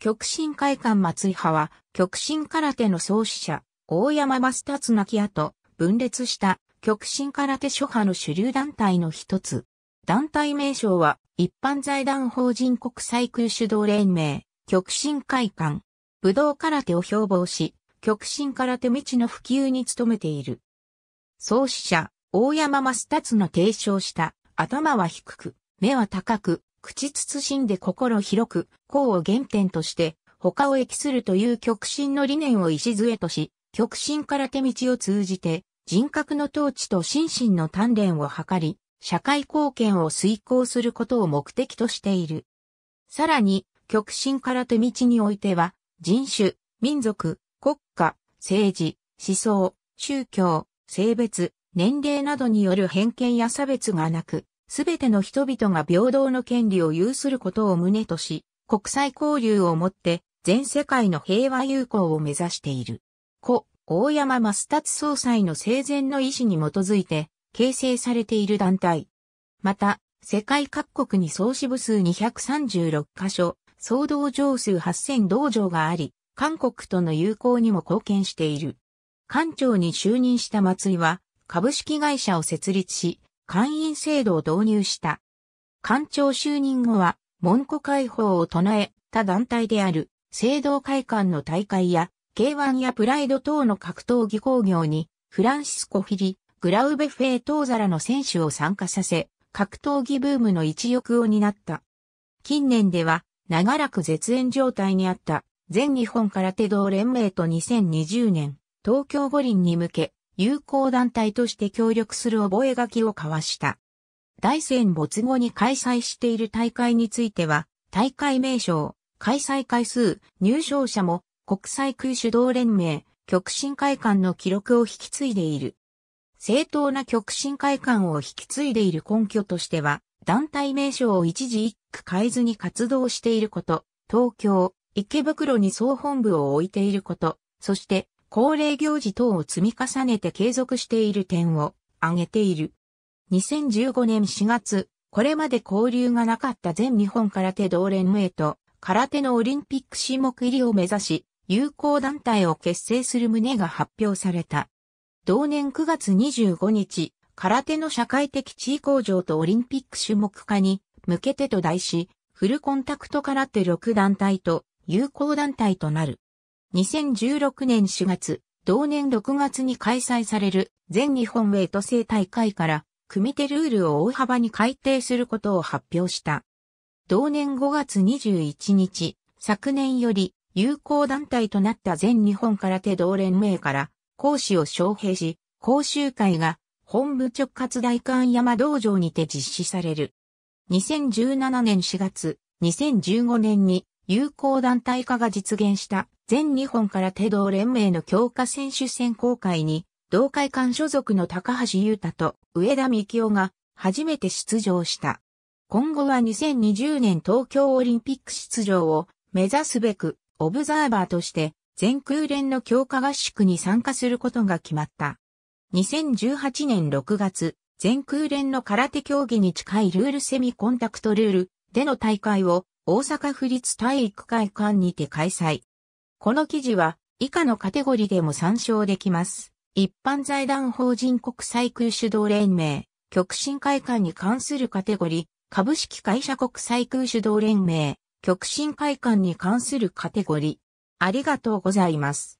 極真会館松井派は、極真空手の創始者、大山マスタツ後、分裂した極真空手諸派の主流団体の一つ。団体名称は、一般財団法人国際空手道連盟、極真会館。武道空手を標榜し、極真空手道の普及に努めている。創始者、大山マスタツの提唱した、頭は低く、目は高く、口慎んで心広く、功を原点として、他を益するという極真の理念を礎とし、極真から手道を通じて、人格の統治と心身の鍛錬を図り、社会貢献を遂行することを目的としている。さらに、極真から手道においては、人種、民族、国家、政治、思想、宗教、性別、年齢などによる偏見や差別がなく、すべての人々が平等の権利を有することを旨とし、国際交流をもって全世界の平和友好を目指している。故、大山増達総裁の生前の意思に基づいて形成されている団体。また、世界各国に総支部数236カ所、総道場数8000道場があり、韓国との友好にも貢献している。官長に就任した松井は、株式会社を設立し、会員制度を導入した。官庁就任後は、門戸解放を唱えた団体である、聖堂会館の大会や、K1 やプライド等の格闘技工業に、フランシスコ・フィリ、グラウベ・フェイ・トーザラの選手を参加させ、格闘技ブームの一翼を担った。近年では、長らく絶縁状態にあった、全日本空手道連盟と2020年、東京五輪に向け、友好団体として協力する覚書を交わした。大戦没後に開催している大会については、大会名称、開催回数、入賞者も国際空手道連盟、極真会館の記録を引き継いでいる。正当な極真会館を引き継いでいる根拠としては、団体名称を一時一区変えずに活動していること、東京、池袋に総本部を置いていること、そして恒例行事等を積み重ねて継続している点を挙げている。2015年4月、これまで交流がなかった全日本空手同連盟と空手のオリンピック種目入りを目指し、友好団体を結成する旨が発表された。同年9月25日、空手の社会的地位向上とオリンピック種目化に向けてと題し、フルコンタクト空手6団体と友好団体となる。2016年4月、同年6月に開催される全日本ウェイト制大会から組手ルールを大幅に改定することを発表した。同年5月21日、昨年より友好団体となった全日本空手同連盟から講師を招聘し、講習会が本部直轄大館山道場にて実施される。2017年4月、2015年に友好団体化が実現した全日本空手道連盟の強化選手選考会に、同会館所属の高橋優太と上田幹夫が初めて出場した。今後は2020年東京オリンピック出場を目指すべく、オブザーバーとして全空連の強化合宿に参加することが決まった。2018年6月、全空連の空手競技に近いルールセミコンタクトルールでの大会を大阪府立体育会館にて開催。この記事は以下のカテゴリでも参照できます。一般財団法人国際空手道連盟、極真会館に関するカテゴリ、株式会社国際空手道連盟、極真会館に関するカテゴリ。ありがとうございます。